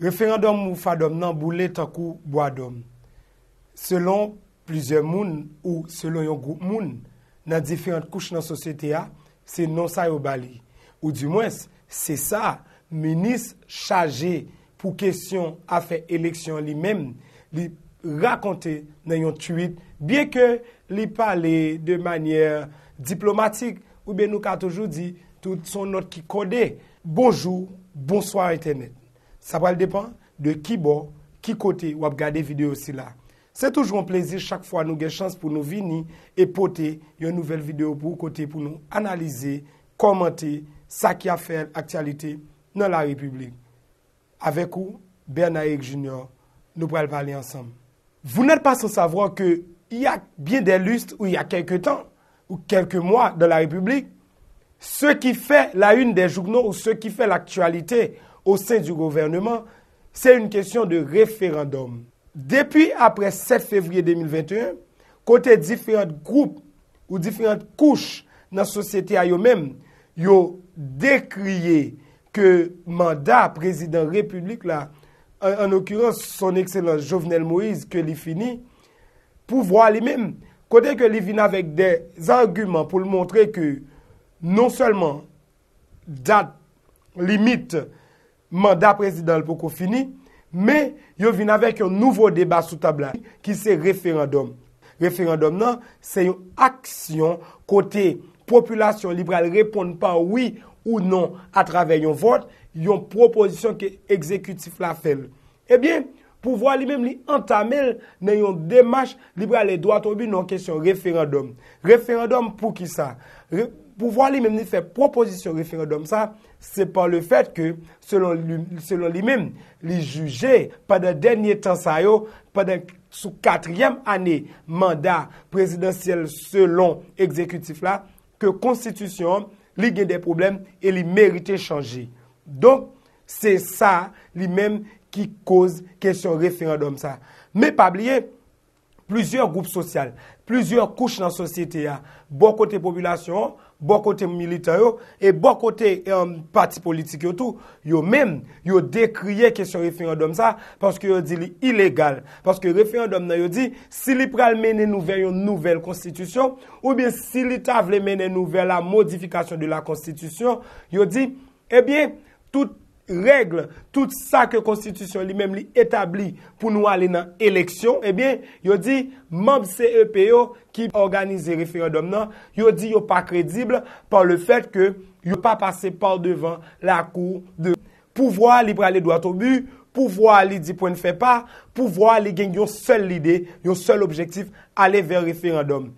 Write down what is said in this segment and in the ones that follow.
Referandum mou fadom nan bou letakou boadom. Selon plizye moun ou selon yon goup moun nan diferant kouch nan sosyete a, se non sayo bali. Ou di mwens, se sa, menis chaje pou kesyon afe eleksyon li men, li rakonte nan yon tuit, bie ke li pale de manyer diplomatik ou be nou ka toujou di tout son not ki kode. Bonjour, bonsoir internet. Ça va dépendre de qui bord, qui côté ou regarder vidéo aussi là. C'est toujours un plaisir chaque fois nous avons chance pour nous venir et porter une nouvelle vidéo pour côté pour nous analyser, commenter ce qui a fait l'actualité dans la République. Avec vous, Bernard Junior, nous pourrons parler ensemble. Vous n'êtes pas sans savoir que il y a bien des lustres où il y a quelques temps ou quelques mois dans la République, ce qui fait la une des journaux ou ce qui fait l'actualité ou sè di gouvernement, sè yon kèsyon de référendum. Depi apre 7 février 2021, kote diferent groupe ou diferent kouch nan sòsété a yon mèm, yon dekriye ke mandat prezident republik la, an okurans son ekselans Jovenel Moïse, ke li fini, pou vwa li mèm. Kote ke li vin avèk de zangûman pou lè montre ke non sèlman dat limit mandat prezidant pou kon fini, me yo vin avek yon nouvo debat sou tabla, ki se referandom. Referandom nan, se yon aksyon kote populasyon liberal repon pa oui ou non a traver yon vot, yon proposisyon ke ekzekutif la fel. Ebyen, eh pou voa li mem li entamel nan yon demache liberal e doa tobi nan kesyon referandom. Referandom pou ki sa? Pou voa li mem li fe proposisyon referandom sa, Se pa le fet ke selon li men li juje padan denye tan sayo, padan sou katryem ane mandat prezidentiyel selon ekzekutif la, ke konstitusyon li gen de probleme e li merite chanji. Don, se sa li men ki koz kesyon referandom sa. Me pa blye, plizyon goup sosyal, plizyon kouch nan sosyete ya, bo kote popylasyon, Bo kote milita yo E bo kote pati politik yo tou Yo men yo dekriye Kesyon refiandom sa Paske yo di li ilegal Paske refiandom nan yo di Si li pral mene nouvel yo nouvel konstitusyon Ou bien si li tavle mene nouvel La modifikasyon de la konstitusyon Yo di e bien tout règle tout sa ke konstitisyon li mèm li etabli pou nou alè nan eleksyon, ebyen, eh yo di, mèm CEPO ki organize referèndom nan, yo di yo pa kredible par le fèt ke yo pa pase par devan la kou de pouvoi li pralè do atobu, pouvoi li di pou n'fè pa, pouvoi li gen yon sel lide, yon sel objektif, alè ver referèndom.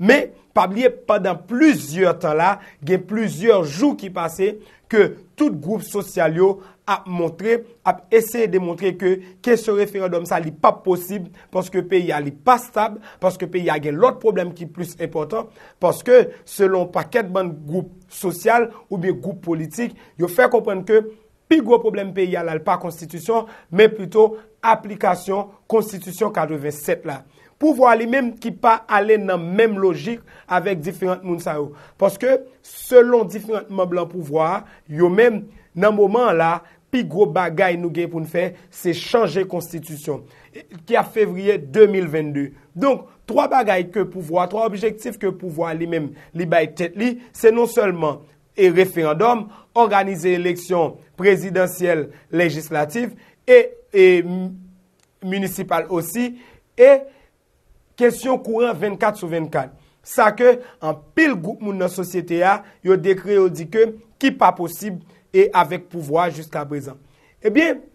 Mè, pablie, padan plüzyor tan la, gen plüzyor jou ki pase, ke tout group sosyal yo ap montre, ap eseye demontre ke ke se referendom sa li pa posib, paske peyi a li pa stab, paske peyi a gen lot problem ki plus epotan, paske selon paket ban group sosyal ou bi group politik, yo fè kompwen ke pi gwo problem peyi a li pa konstitusyon, me pluto aplikasyon konstitusyon 87 la. Pouvo a li men ki pa ale nan men logik avek diferent moun sa ou. Poske, selon diferent moun blan pouvo a, yo men nan mouman la, pi gro bagay nou gen pou nou fe, se chanje konstitusyon. E, ki a fevriye 2022. Donk, tro bagay ke pouvo a, tro objektif ke pouvo a li men, li bay tet li, se non selman e referandom, organize eleksyon prezidentiel legislatif, e municipal osi, e prezidentiel Kèsyon kouren 24 sou 24. Sa ke an pil goup moun nan sosyete ya, yo dekre ou di ke ki pa posib e avek pouvoi jiska prezan. Ebyen, eh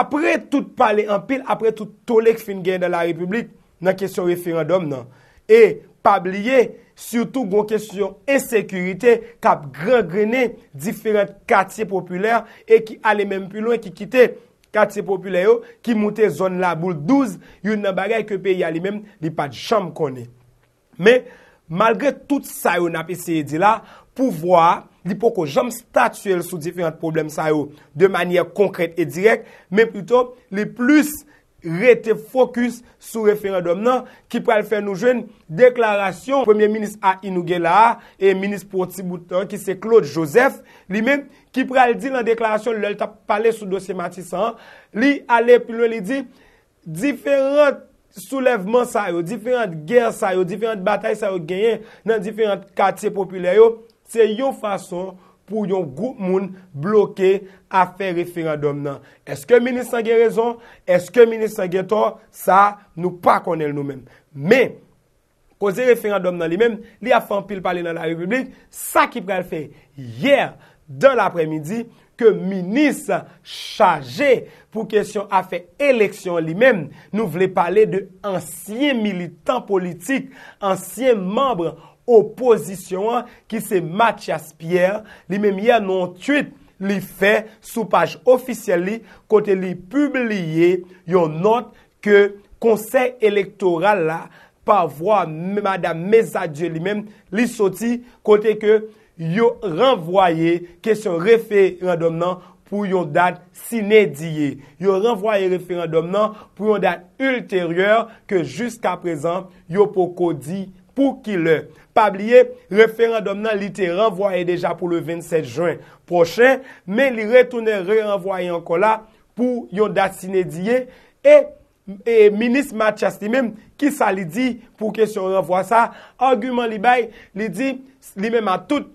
apre tout pale an pil, apre tout tolek fin gen nan la republik nan kèsyon referendum nan. E pa blye, soutou goun kèsyon ensekurite kap grengrene diferent katye popüler e ki ale menm pi loin ki kitey. Kat se populè yo, ki moutè zon la boul 12, yon nan bagay ke pe ya li men, li pat jom konè. Men, malgre tout sa yo nap eseye di la, pou vwa, li poko jom statuel sou diferent problem sa yo, de manye konkret et direk, men plutôt, li plus... rete fokus sou referèndom nan, ki pral fè nou jwen deklarasyon, premier minis a Inou Gela, e minis pou Ti Boutan, ki se Claude Joseph, li men, ki pral di nan deklarasyon, lèl ta pale sou dosye Matissa, li alep lèl li di, diferent soulevman sa yo, diferent ger sa yo, diferent batay sa yo genyen, nan diferent katye popyler yo, se yo fason, pou yon goup moun bloke a fe referandom nan. Eske minis sa ge rezon? Eske minis sa ge to? Sa nou pa konel nou men. Me, koze referandom nan li men, li a fan pil pale nan la republik, sa ki prel fe, yer, dan apremidi, ke minis sa chaje pou kesyon a fe eleksyon li men, nou vle pale de ansyen militant politik, ansyen membre, oposisyon an ki se Matias Pierre, li menmye non tuit li fe sou page ofisyali kote li publiye yon not ke konsey elektoral la pa vwa Madame Mezadje li menm li soti kote ke yon renvoye kesyon referendom nan pou yon dat sine diye. Yon renvoye referendom nan pou yon dat ulteryeur ke jiska prezant yon pokodi pou ki le pabliye referandum nan lite renvoye deja pou le 27 juan prochen, men li retoune renvoye anko la pou yon dasine diye, e, e minis Matias li menm ki sa li di pou ke syon renvoye sa, argument li bay li di, li menm an tout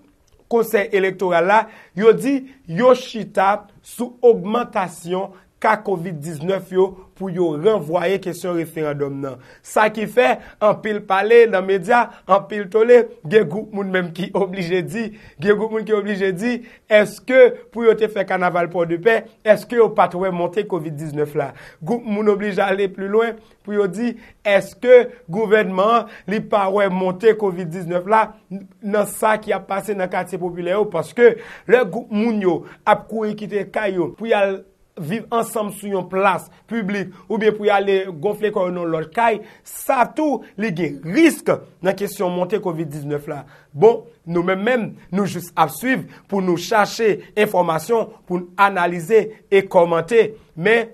konsey elektoral la, yo di yo chitap sou augmentasyon, ka COVID-19 yo pou yo renvoye kesyon referendum nan. Sa ki fe, anpil pale nan media, anpil tole, gen goup moun menm ki oblije di, gen goup moun ki oblije di, eske pou yo te fe kanaval pou dipe, eske yo patwe monte COVID-19 la. Goup moun oblije ale plou lwen pou yo di, eske gouvenman li pawe monte COVID-19 la nan sa ki ap pase nan kati populè yo paske le goup moun yo ap kouye kite kayo pou yo al vive ansam sou yon plas publik ou biye pou yale gonfle koronon lor kaj sa tou ligye risk nan kesyon monte COVID-19 la. Bon, nou men men nou jist ap suiv pou nou chache informasyon pou analize e komante, men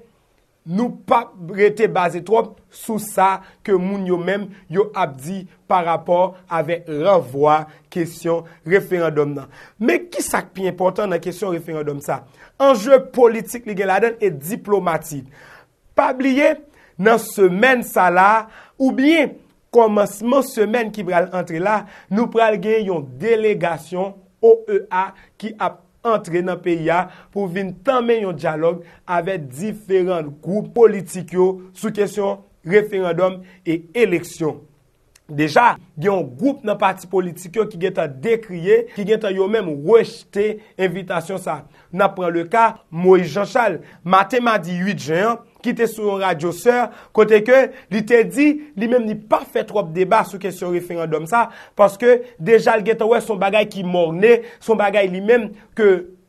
Nou pa rete base trop sou sa ke moun yo men yo ap di par rapor ave ravwa kesyon referandom nan. Me ki sak pi important nan kesyon referandom sa? Anje politik li gen la den e diplomatik. Pa bliye nan semen sa la, ou biye konman semen ki bral entre la, nou pral gen yon delegasyon OEA ki ap. entre nan peyi ya pou vin tanmen yon diyalog ave diferent goup politikyo sou kesyon referendom e eleksyon. Deja, gen yon goup nan pati politikyo ki gen ta dekriye, ki gen ta yon menm wesh te evitasyon sa. Na pran le ka, Moui Janchal, matema di 8 jenyan, ki te sou yon radyoseur, kote ke li te di, li menm ni pa fe trop deba sou kesyon referendum sa, paske deja l geta wè son bagay ki morne, son bagay li menm ke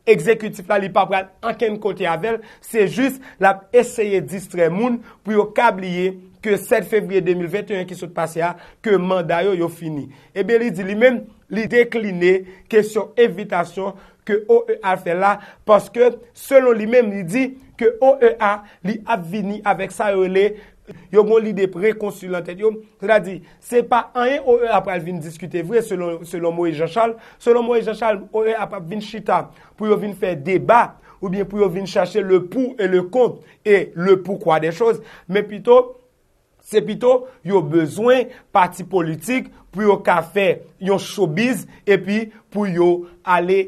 ekzekutif la li pa prate anken kote yavel, se jist la eseye distre moun, pou yo kabliye ke 7 febriye 2021 ki sou te pase ya, ke mandayo yo fini. Ebe li di li menm li dekline kesyon evitasyon ke O.E.A fè la, paske selon e li mèm li di, ke O.E.A li ap vini avèk sa yo le, yo moun li de pre-consulantel yo, se la di, se pa anye O.E.A ap vini diskute vwe, selon Moïse Jean Charles, selon Moïse Jean Charles, O.E.A ap vini chita, pou yo vini fè debat, ou bien pou yo vini chache le pou et le kont, et le pou kwa de chose, men pito, se pito, yo bezwen parti politik, pou yo ka fè yon shobiz, epi pou yo ale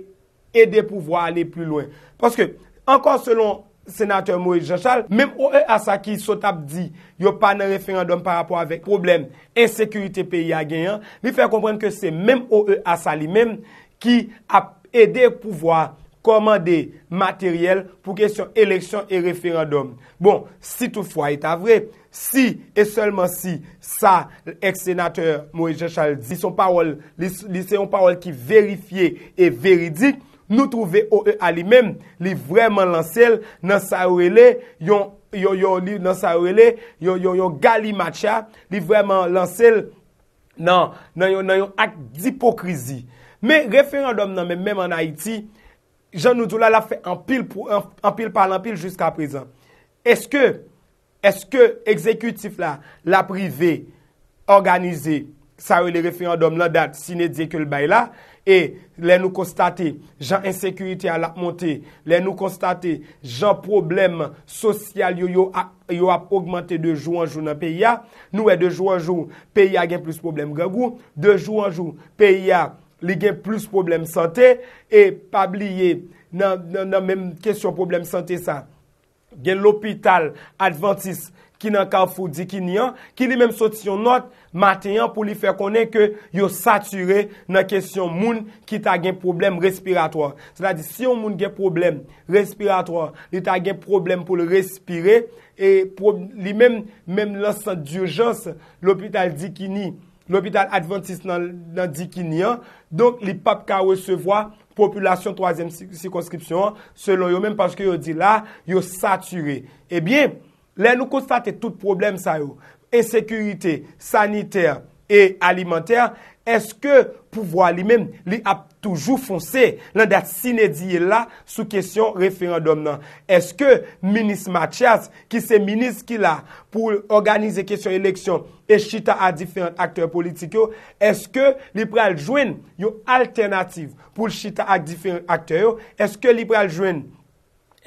Ede pouvoi ale plus loin Parce que, encore selon sénateur Moïse Jechal Même OE Asaki Sotap di Yo pa nan referandum par rapport avec Problems et sécurité pays à gain Vi faire comprendre que c'est même OE Asali Même qui a Ede pouvoi commander Matériel pour question Élection et référendum Bon, si toutefois est avré Si et seulement si Sa ex-sénateur Moïse Jechal Dis son parole Qui vérifié et véridique Nou trouve o e alimem li vreman lansel nan sa ou e le yon gali matcha, li vreman lansel nan yon ak di pokrizi. Men referandom nan men men an Haiti, jan nou djou la la fe anpil pa l'anpil jusqu'a prezant. Eske, eske, ekzekutif la, la prive, organize sa ou e le referandom nan dat sinedye ke l bay la? E, lè nou konstate jan insekuiti an lak monte, lè nou konstate jan problem sosyal yo yo ap augmente de jou an jou nan PIA, nou e de jou an jou PIA gen plus problem gagou, de jou an jou PIA li gen plus problem sante, e pabliye nan menm kesyon problem sante sa, gen l'opital adventiste. ki nan kalfou dikini an, ki li menm soti yon not, maten yon pou li fè konen ke yon satyre nan kesyon moun ki ta gen problem respiratoir. Sla di, si yon moun gen problem respiratoir, li ta gen problem pou le respire, e li menm, menm lansan di urjans, l'opital dikini, l'opital Adventist nan dikini an, donk li pap ka wè se vwa, populasyon 3e sikonskripsyon, selon yon menm, paske yon di la, yon satyre. Ebyen, eh Lè nou konstate tout problem sa yo, ensekurite, saniter, e alimenter, eske pouvoi li men, li ap toujou fonse, lan dat sinedye la, sou kesyon referandom nan. Eske, minis Matias, ki se minis ki la, pou organize kesyon eleksyon, e chita ak diferent akter politikyo, eske, li pral jwen, yo alternatif, pou chita ak diferent akter yo, eske li pral jwen,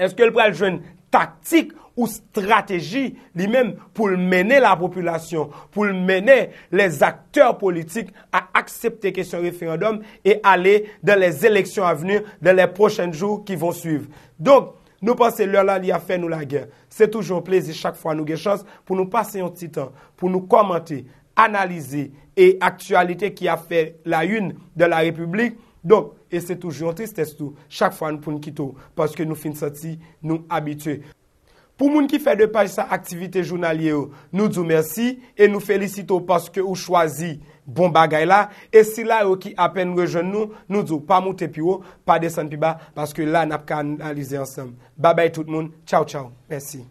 eske li pral jwen, yo, taktik ou strategi li men pou menen la populasyon, pou menen les akteur politik a aksepte kesyon referendum e ale den les eleksyon avenir, den les prochenjou ki von suive. Don, nou panse lor la li a fè nou la gèr, se toujoun plezi chak fwa nou gen chans pou nou passe yon titan, pou nou komante, analize, e aktualite ki a fè la yun de la republik, Don, e se toujoun tristestou, chak fwa nou poun kitou, paske nou fin soti, nou abitwe. Pou moun ki fè depaj sa aktivite jounalye ou, nou djou mersi, e nou felisito paske ou chwazi bon bagay la, e si la ou ki apen rejoun nou, nou djou pa moutepi ou, pa desen pi ba, paske la nap ka analize ansam. Babay tout moun, chow chow, persi.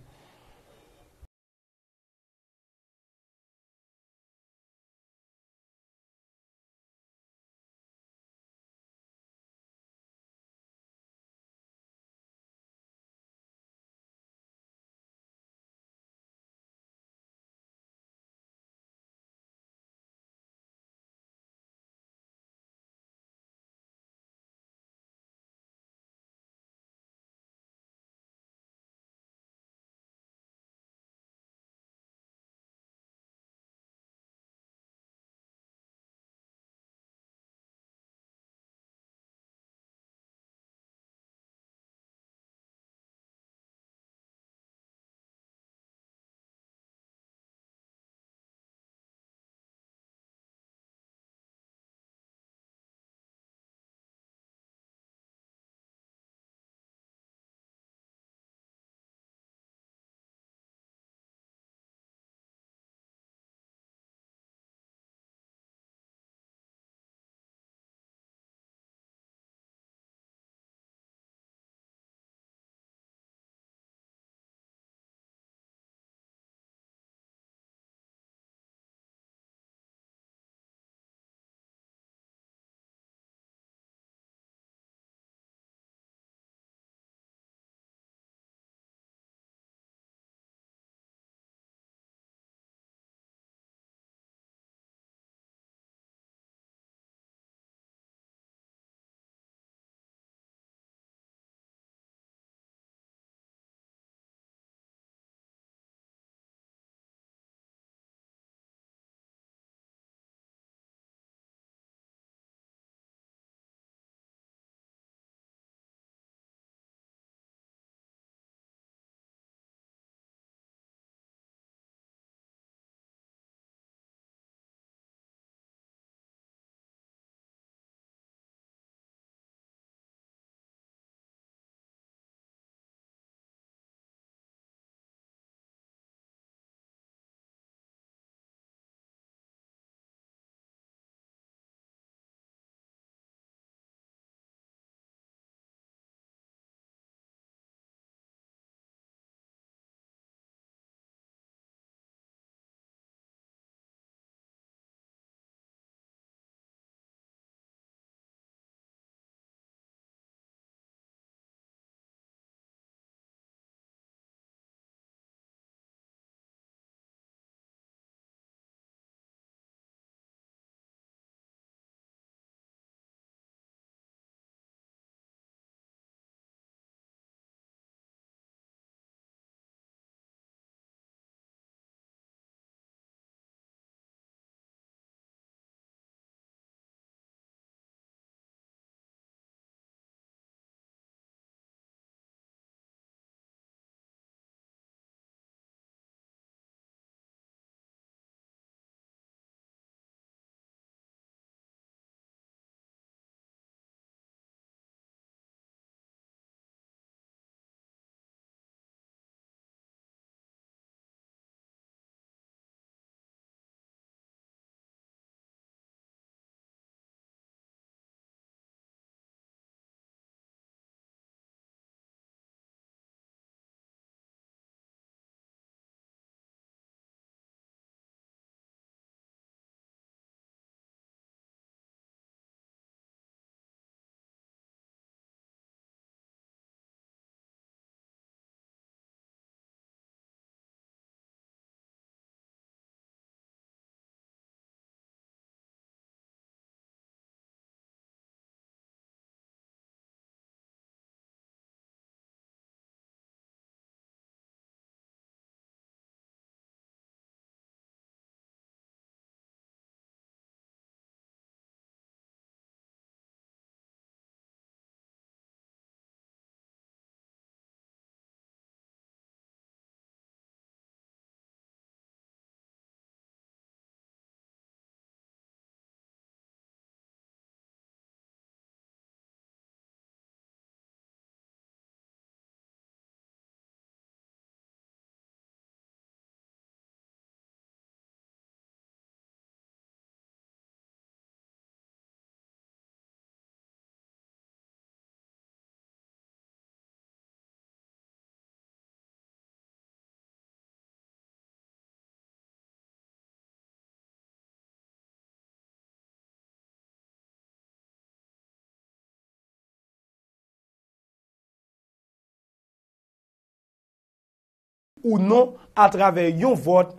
ou non a travè yon vot